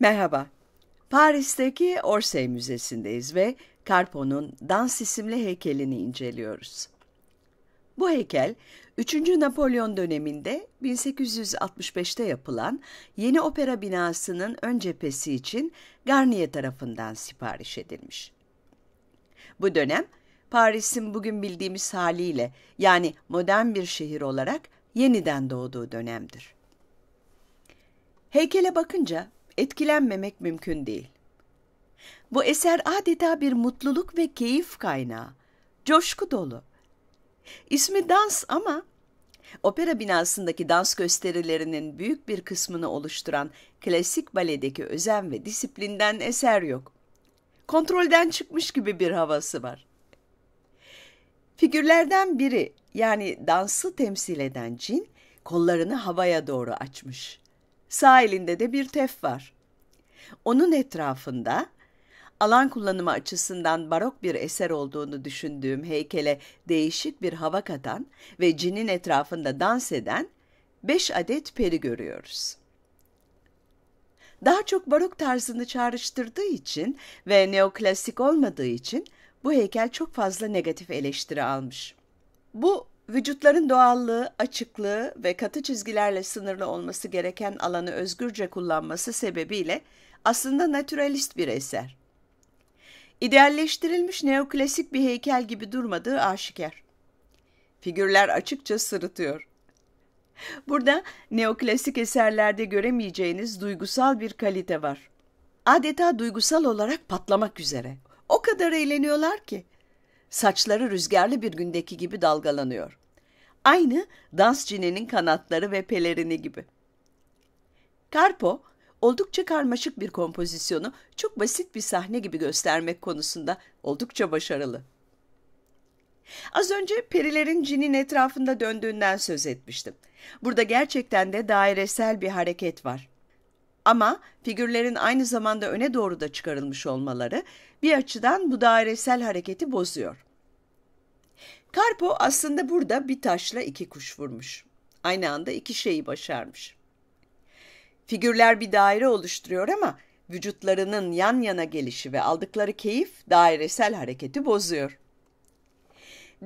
Merhaba. Paris'teki Orsay Müzesi'ndeyiz ve Carpo'nun Dans isimli heykelini inceliyoruz. Bu heykel 3. Napolyon döneminde 1865'te yapılan yeni opera binasının ön cephesi için Garnier tarafından sipariş edilmiş. Bu dönem Paris'in bugün bildiğimiz haliyle yani modern bir şehir olarak yeniden doğduğu dönemdir. Heykele bakınca etkilenmemek mümkün değil. Bu eser adeta bir mutluluk ve keyif kaynağı, coşku dolu. İsmi dans ama opera binasındaki dans gösterilerinin büyük bir kısmını oluşturan klasik baledeki özen ve disiplinden eser yok. Kontrolden çıkmış gibi bir havası var. Figürlerden biri yani dansı temsil eden cin kollarını havaya doğru açmış. Sahilinde de bir tef var. Onun etrafında alan kullanımı açısından barok bir eser olduğunu düşündüğüm heykele değişik bir hava katan ve cinin etrafında dans eden beş adet peri görüyoruz. Daha çok barok tarzını çağrıştırdığı için ve neoklasik olmadığı için bu heykel çok fazla negatif eleştiri almış. Bu Vücutların doğallığı, açıklığı ve katı çizgilerle sınırlı olması gereken alanı özgürce kullanması sebebiyle aslında naturalist bir eser. İdealleştirilmiş neoklasik bir heykel gibi durmadığı aşikar. Figürler açıkça sırıtıyor. Burada neoklasik eserlerde göremeyeceğiniz duygusal bir kalite var. Adeta duygusal olarak patlamak üzere. O kadar eğleniyorlar ki saçları rüzgarlı bir gündeki gibi dalgalanıyor. Aynı dans cininin kanatları ve pelerini gibi. Karpo, oldukça karmaşık bir kompozisyonu çok basit bir sahne gibi göstermek konusunda oldukça başarılı. Az önce perilerin cinin etrafında döndüğünden söz etmiştim. Burada gerçekten de dairesel bir hareket var. Ama figürlerin aynı zamanda öne doğru da çıkarılmış olmaları bir açıdan bu dairesel hareketi bozuyor. Karpo aslında burada bir taşla iki kuş vurmuş. Aynı anda iki şeyi başarmış. Figürler bir daire oluşturuyor ama vücutlarının yan yana gelişi ve aldıkları keyif dairesel hareketi bozuyor.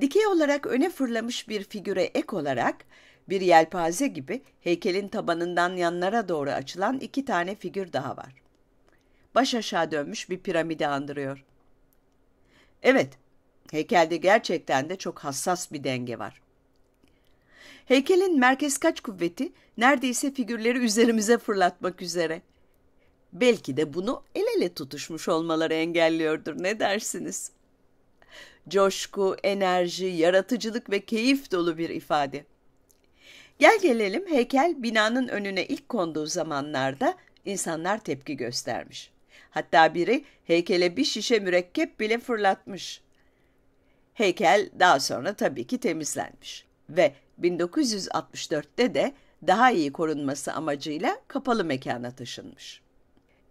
Dikey olarak öne fırlamış bir figüre ek olarak bir yelpaze gibi heykelin tabanından yanlara doğru açılan iki tane figür daha var. Baş aşağı dönmüş bir piramidi andırıyor. Evet, heykelde gerçekten de çok hassas bir denge var. Heykelin merkez kaç kuvveti neredeyse figürleri üzerimize fırlatmak üzere. Belki de bunu el ele tutuşmuş olmaları engelliyordur ne dersiniz? Coşku, enerji, yaratıcılık ve keyif dolu bir ifade. Gel gelelim heykel binanın önüne ilk konduğu zamanlarda insanlar tepki göstermiş. Hatta biri heykele bir şişe mürekkep bile fırlatmış. Heykel daha sonra tabii ki temizlenmiş ve 1964'te de daha iyi korunması amacıyla kapalı mekana taşınmış.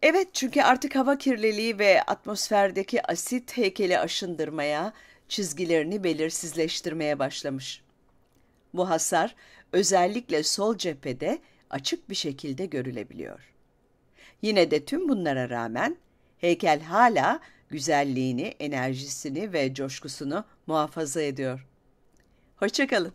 Evet çünkü artık hava kirliliği ve atmosferdeki asit heykeli aşındırmaya, çizgilerini belirsizleştirmeye başlamış. Bu hasar özellikle sol cephede açık bir şekilde görülebiliyor. Yine de tüm bunlara rağmen heykel hala güzelliğini, enerjisini ve coşkusunu muhafaza ediyor. Hoşçakalın.